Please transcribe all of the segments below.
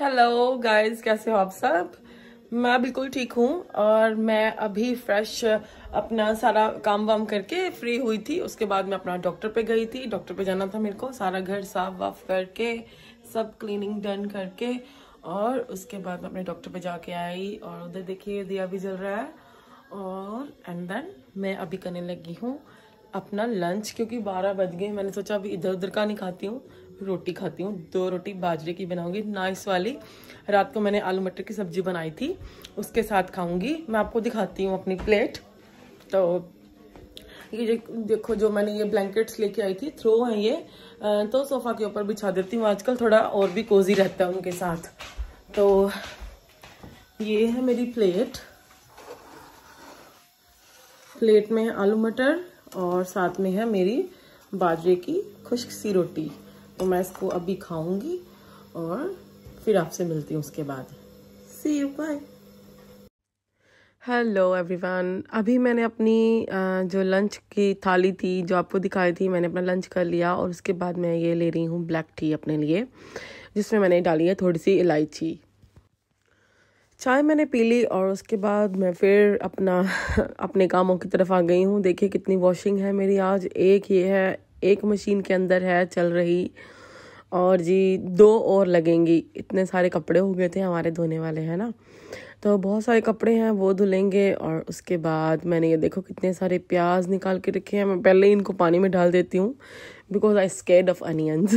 Hello guys कैसे हो आप सब मैं बिल्कुल ठीक हूँ और मैं अभी फ्रेश अपना सारा काम वाम करके फ्री हुई थी उसके बाद मैं अपना डॉक्टर पे गई थी डॉक्टर पे जाना था मेरे को सारा घर साफ वाफ करके सब क्लीनिंग डन करके और उसके बाद मैं अपने डॉक्टर पे जाके आई और उधर देखिए दिया भी जल रहा है और एंड देन मैं अभी करने लगी हूँ अपना लंच क्योंकि बारह बज गए मैंने सोचा अभी इधर उधर का नहीं खाती हूँ रोटी खाती हूँ दो रोटी बाजरे की बनाऊंगी नाइस वाली रात को मैंने आलू मटर की सब्जी बनाई थी उसके साथ खाऊंगी मैं आपको दिखाती हूँ अपनी प्लेट तो ये देखो जो मैंने ये ब्लैंकेट्स लेके आई थी थ्रो हैं ये तो सोफ़ा के ऊपर बिछा देती हूँ आजकल थोड़ा और भी कोजी रहता है उनके साथ तो ये है मेरी प्लेट प्लेट में है आलू मटर और साथ में है मेरी बाजरे की खुश्क सी रोटी तो मैं इसको अभी खाऊंगी और फिर आपसे मिलती हूँ उसके बाद see you bye hello everyone अभी मैंने अपनी जो लंच की थाली थी जो आपको दिखाई थी मैंने अपना लंच कर लिया और उसके बाद मैं ये ले रही हूँ ब्लैक टी अपने लिए जिसमें मैंने डाली है थोड़ी सी इलायची चाय मैंने पी ली और उसके बाद मैं फिर अपना अपने कामों की तरफ आ गई हूँ देखिए कितनी वॉशिंग है मेरी आज एक ये है एक मशीन के अंदर है चल रही और जी दो और लगेंगी इतने सारे कपड़े हो गए थे हमारे धोने वाले हैं ना तो बहुत सारे कपड़े हैं वो धुलेंगे और उसके बाद मैंने ये देखो कितने सारे प्याज निकाल के रखे हैं मैं पहले ही इनको पानी में डाल देती हूँ because I scared of onions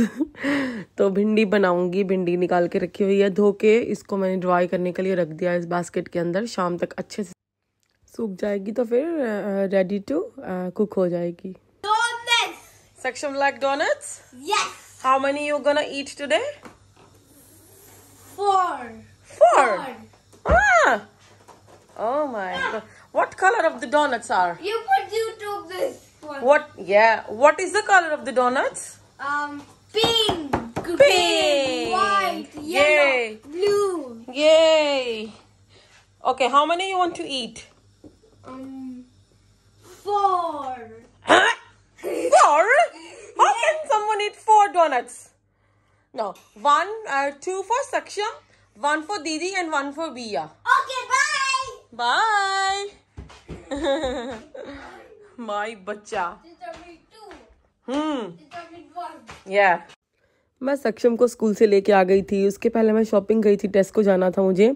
तो भिंडी बनाऊँगी भिंडी निकाल के रखी हुई है धो के इसको मैंने ड्राई करने के लिए रख दिया इस बास्केट के अंदर शाम तक अच्छे से सूख जाएगी तो फिर रेडी टू कुक हो जाएगी Section black donuts? Yes. How many you gonna eat today? Four. Four. Four. Ah. Oh my ah. god. What color of the donuts are? You put YouTube this one. What? Yeah. What is the color of the donuts? Um, pink. Green, pink. White. Yellow. Blue. Yay. Okay, how many you want to eat? Um, four. Four? How can someone eat four donuts? No, one, uh, two for Saksha, one for Didi, and one for Bia. Okay, bye. Bye. My bacha. हम्म या मैं सक्षम को school से लेके आ गई थी उसके पहले मैं शॉपिंग गई थी टेस्ट को जाना था मुझे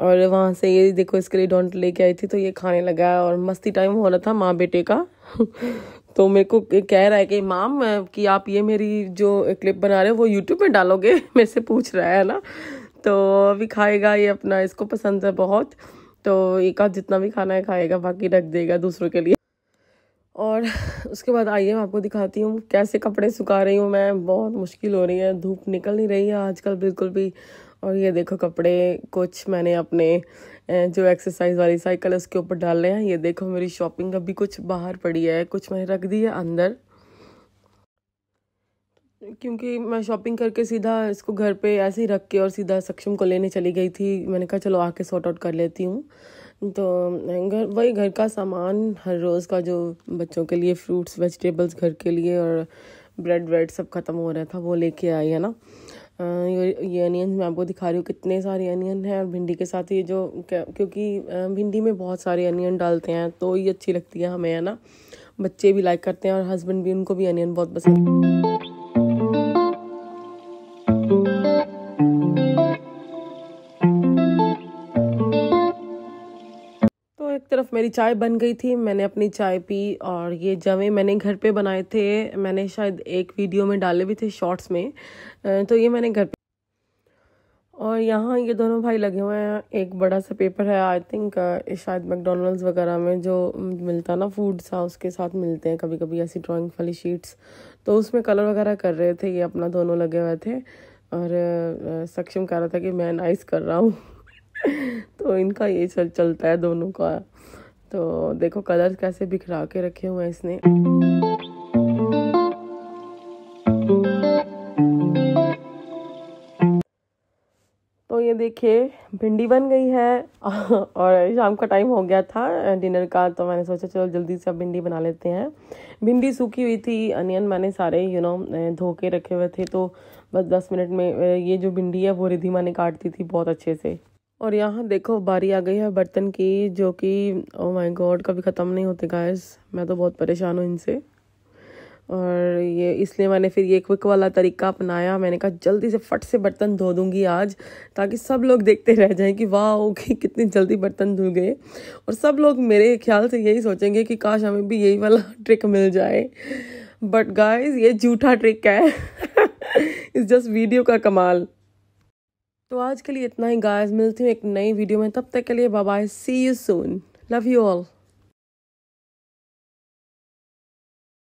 और वहाँ से ये देखो इसके लिए डोंट लेके आई थी तो ये खाने लगा और मस्ती टाइम हो रहा था माँ बेटे का तो मेरे को कह रहा है कि माम कि आप ये मेरी जो क्लिप बना रहे हो वो यूट्यूब में डालोगे मेरे से पूछ रहा है ना तो अभी खाएगा ये अपना इसको पसंद है बहुत तो एक आध जितना भी खाना है खाएगा बाकी रख देगा दूसरों के लिए और उसके बाद आइए मैं आपको दिखाती हूँ कैसे कपड़े सुखा रही हूँ मैं बहुत मुश्किल हो रही है धूप निकल नहीं रही है आजकल बिल्कुल भी और ये देखो कपड़े कुछ मैंने अपने जो एक्सरसाइज वाली साइकिल है उसके ऊपर डाल रहे हैं ये देखो मेरी शॉपिंग अभी कुछ बाहर पड़ी है कुछ मैंने रख दी है अंदर क्योंकि मैं शॉपिंग करके सीधा इसको घर पे ऐसे ही रख के और सीधा सक्षम को लेने चली गई थी मैंने कहा चलो आके सॉर्ट आउट कर लेती हूँ तो घर वही घर का सामान हर रोज़ का जो बच्चों के लिए फ्रूट्स वेजिटेबल्स घर के लिए और ब्रेड व्रेड सब ख़त्म हो रहा था वो लेके आई है ना ये अनियन मैं आपको दिखा रही हूँ कितने सारे अनियन हैं और भिंडी के साथ ये जो क्योंकि भिंडी में बहुत सारे अनियन डालते हैं तो ये अच्छी लगती है हमें है ना बच्चे भी लाइक करते हैं और हस्बैंड भी उनको भी अनियन बहुत पसंद एक तरफ मेरी चाय बन गई थी मैंने अपनी चाय पी और ये जवे मैंने घर पे बनाए थे मैंने शायद एक वीडियो में डाले भी थे शॉर्ट्स में तो ये मैंने घर पे और यहाँ ये दोनों भाई लगे हुए हैं एक बड़ा सा पेपर है आई थिंक शायद मैकडोनल्ड्स वगैरह में जो मिलता ना फूड सा उसके साथ मिलते हैं कभी कभी ऐसी ड्राॅइंग वाली शीट्स तो उसमें कलर वगैरह कर रहे थे ये अपना दोनों लगे हुए थे और सक्षम कह रहा था कि मैं नाइस कर रहा हूँ तो इनका ये चल चलता है दोनों का तो देखो कलर कैसे बिखरा के रखे हुए हैं इसने तो ये देखिए भिंडी बन गई है और शाम का टाइम हो गया था डिनर का तो मैंने सोचा चलो जल्दी से अब भिंडी बना लेते हैं भिंडी सूखी हुई थी अनियन मैंने सारे यू नो धो के रखे हुए थे तो बस दस मिनट में ये जो भिंडी है वो रिधिमा ने काटती थी बहुत अच्छे से और यहाँ देखो बारी आ गई है बर्तन की जो कि ओह माय गॉड कभी ख़त्म नहीं होते गायस मैं तो बहुत परेशान हूँ इनसे और ये इसलिए मैंने फिर ये क्विक वाला तरीका अपनाया मैंने कहा जल्दी से फट से बर्तन धो दूँगी आज ताकि सब लोग देखते रह जाएं कि वाह ओके कितनी जल्दी बर्तन धुल गए और सब लोग मेरे ख्याल से यही सोचेंगे कि काश हमें भी यही वाला ट्रिक मिल जाए बट गायज ये झूठा ट्रिक है इस जस्ट वीडियो का कमाल तो आज के लिए इतना ही गाइस मिलती हूँ एक नई वीडियो में तब तक के लिए bye see you soon love you all